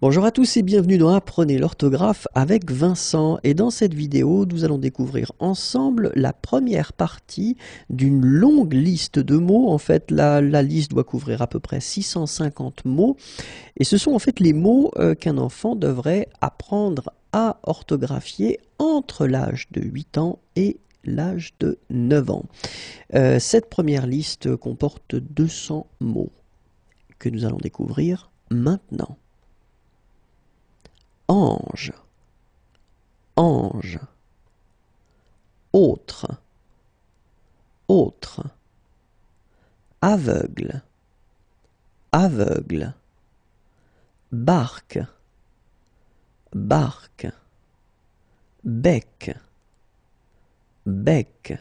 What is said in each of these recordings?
Bonjour à tous et bienvenue dans Apprenez l'orthographe avec Vincent et dans cette vidéo nous allons découvrir ensemble la première partie d'une longue liste de mots. En fait la, liste doit couvrir à peu près 650 mots et ce sont en fait les mots euh, qu'un enfant devrait apprendre à orthographier entre l'âge de 8 ans et l'âge de 9 ans. Euh, cette première liste comporte 200 mots que nous allons découvrir maintenant ange, ange, autre, autre, aveugle, aveugle, barque, barque, bec, bec,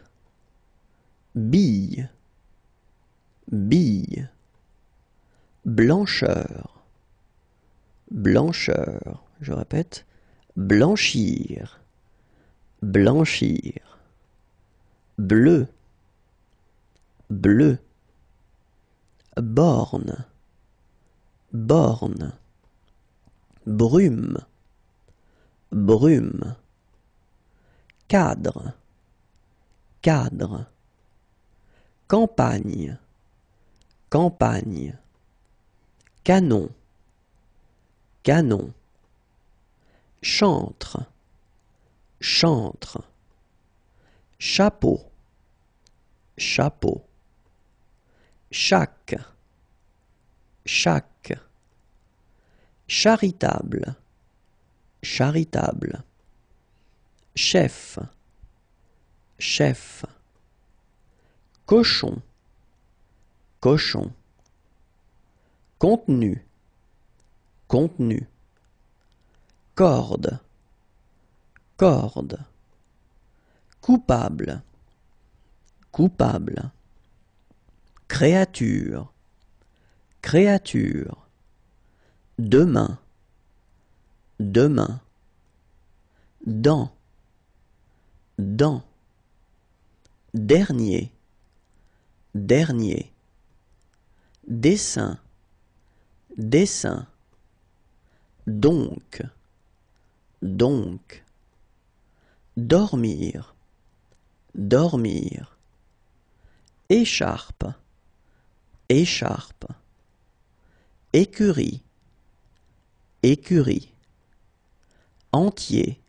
bille, bille, blancheur, blancheur, je répète, blanchir, blanchir, bleu, bleu, borne, borne, brume, brume, cadre, cadre, campagne, campagne, canon, canon, chantre, chantre, chapeau, chapeau, chaque, chaque, charitable, charitable, chef, chef, cochon, cochon, contenu, contenu corde corde coupable coupable créature créature demain demain dans dans dernier dernier dessin dessin donc donc, dormir, dormir, écharpe, écharpe, écurie, écurie, entier,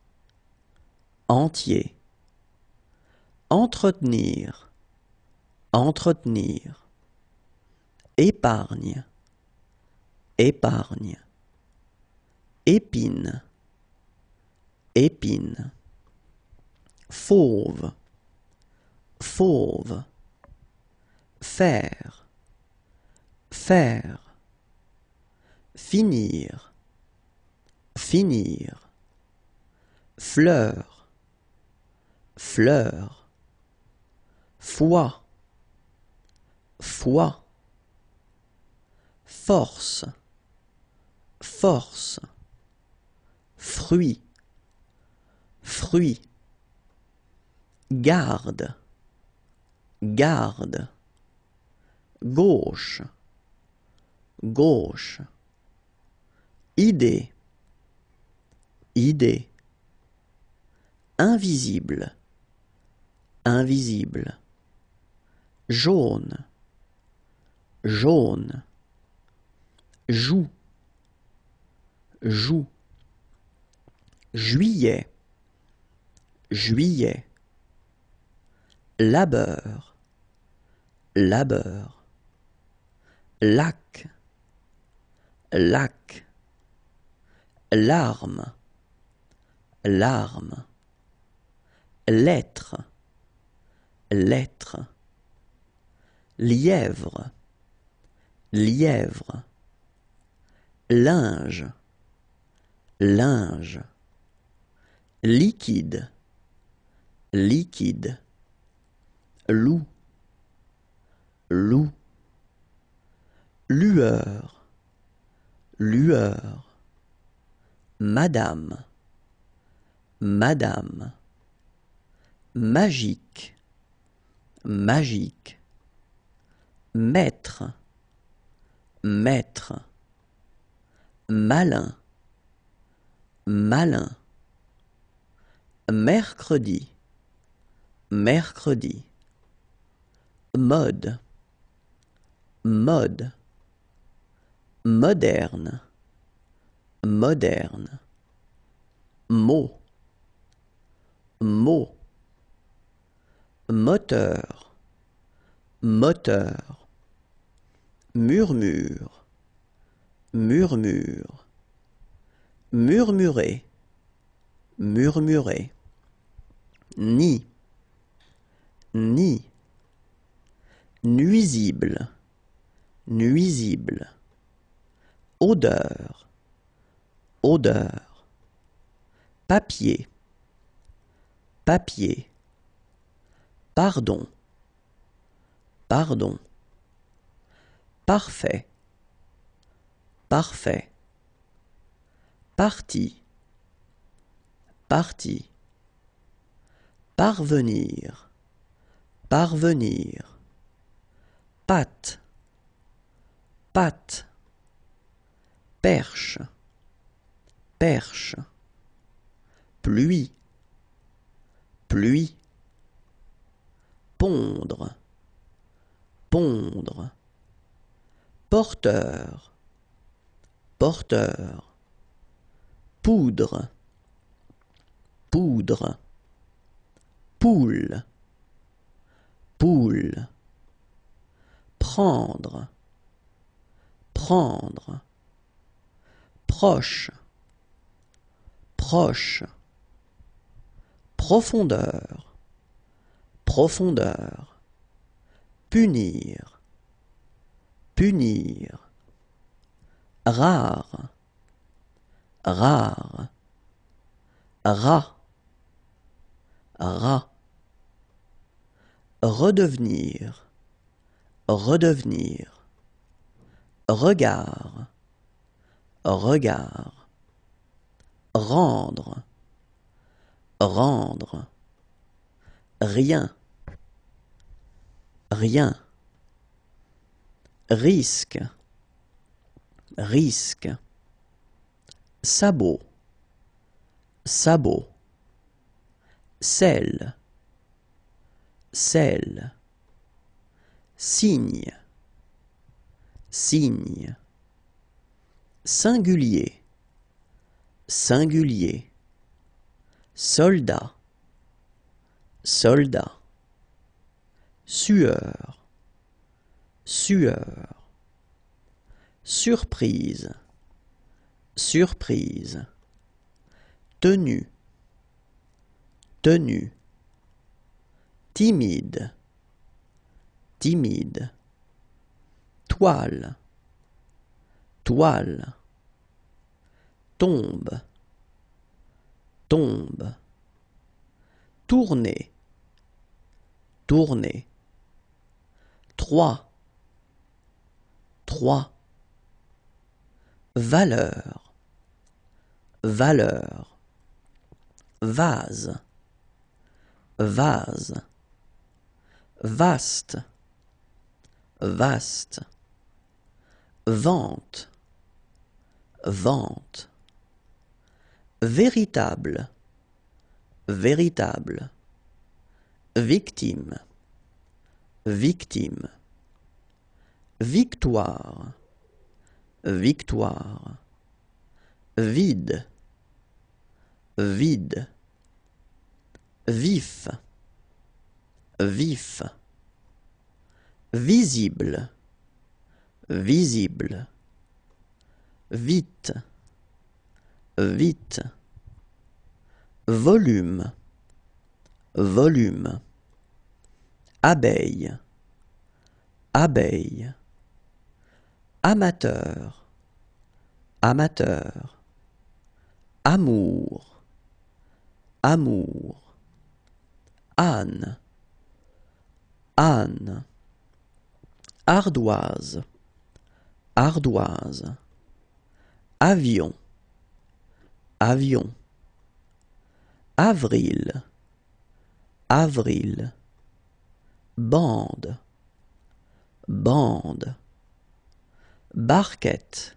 entier, entretenir, entretenir, épargne, épargne, épine, Épine. Fauve. Fauve. Faire. Faire. Finir. Finir. Fleur. Fleur. Foi. Foi. Force. Force. Fruit fruit garde garde gauche gauche idée idée invisible invisible jaune jaune joue joue juillet juillet labeur labeur lac lac larme larme lettre lettre lièvre lièvre linge linge liquide liquide loup loup lueur lueur madame madame magique magique maître maître malin malin mercredi mercredi mode mode moderne moderne mot mot moteur moteur murmure murmure murmurer murmurer ni Nid Nuisible Nuisible Odeur Odeur Papier Papier Pardon Pardon Parfait Parfait Parti Parti Parvenir parvenir patte patte perche perche pluie pluie pondre pondre porteur porteur poudre poudre poule poule prendre prendre proche proche profondeur profondeur punir punir rare rare rat rat redevenir, redevenir, regard, regard, rendre, rendre, rien, rien, risque, risque, sabot, sabot, sel, sel, signe, signe, singulier, singulier, soldat, soldat, sueur, sueur, surprise, surprise, tenue, tenue, timide, timide, toile, toile, tombe, tombe, tourner, tourner, trois, trois, valeur, valeur, vase, vase vaste, vaste, vente, vente, véritable, véritable, victime, victime, victoire, victoire, vide, vide, vif vif, visible, visible, vite, vite, volume, volume, abeille, abeille, amateur, amateur, amour, amour, Anne. Anne, ardoise ardoise avion avion avril avril bande bande barquette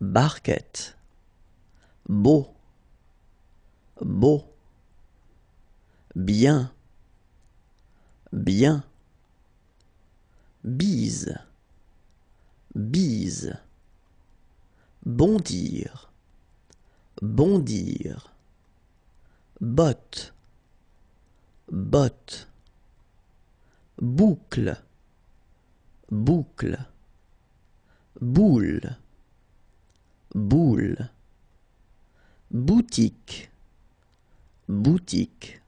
barquette beau beau bien bien, bise, bise, bondir, bondir, botte, botte, boucle, boucle, boule, boule, boutique, boutique,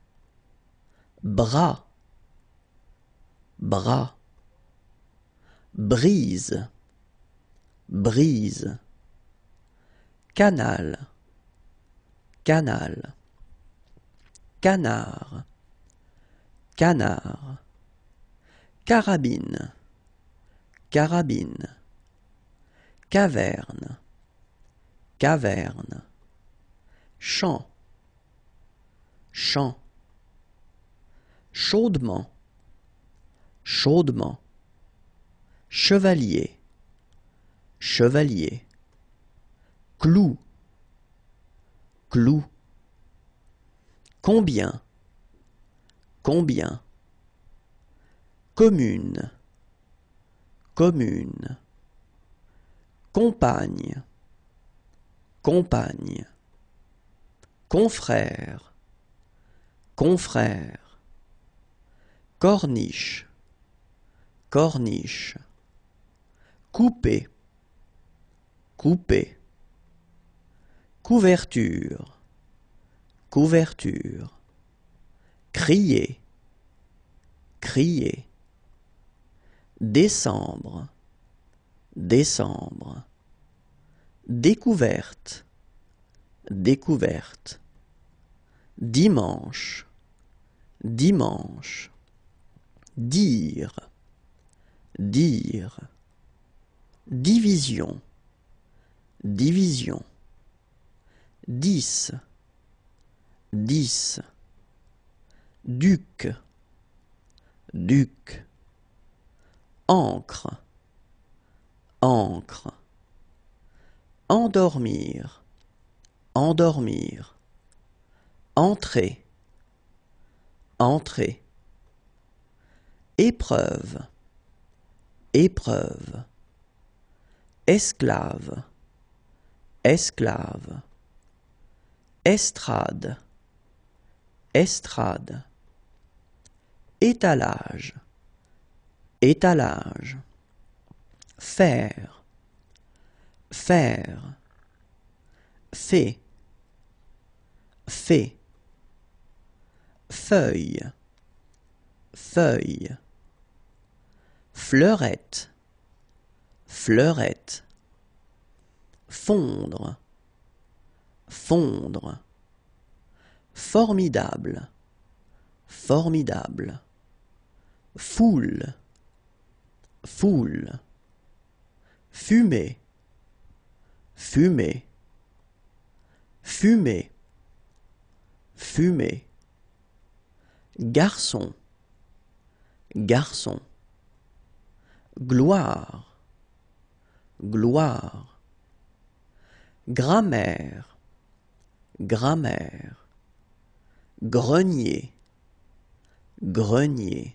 bras, bras, brise, brise, canal, canal, canard, canard, carabine, carabine, caverne, caverne, champ, champ, chaudement, chaudement chevalier chevalier clou clou combien combien commune commune compagne compagne confrère confrère corniche corniche couper couper couverture couverture crier crier décembre décembre découverte découverte dimanche dimanche dire dire, division, division, dix, dix, duc, duc, encre, encre, endormir, endormir, entrer, entrer, épreuve, épreuve, esclave, esclave, estrade, estrade, étalage, étalage, faire, faire, fait, fait, feuille, feuille fleurette, fleurette, fondre, fondre, formidable, formidable, foule, foule, fumer, fumer, fumer, fumer, garçon, garçon gloire, gloire, grammaire, grammaire, grenier, grenier,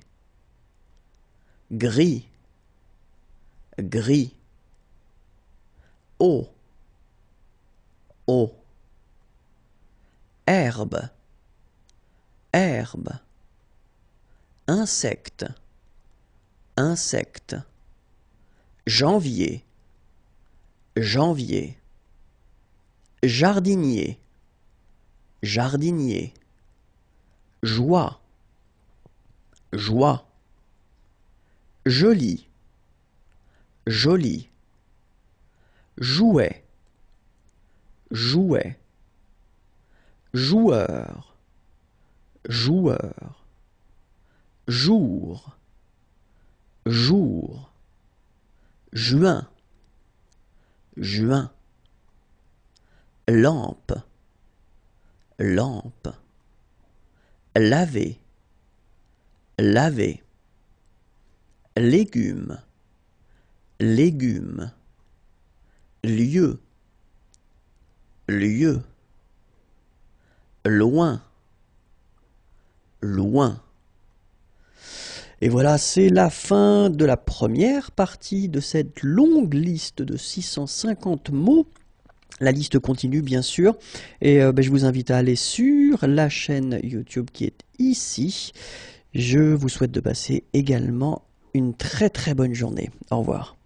gris, gris, eau, eau, herbe, herbe, insecte, insecte, janvier, janvier, jardinier, jardinier, joie, joie, joli, joli, jouet, jouet, joueur, joueur, jour, jour juin juin lampe lampe laver laver légumes légumes lieu lieu loin loin et voilà, c'est la fin de la première partie de cette longue liste de 650 mots. La liste continue bien sûr et euh, ben, je vous invite à aller sur la chaîne YouTube qui est ici. Je vous souhaite de passer également une très très bonne journée. Au revoir.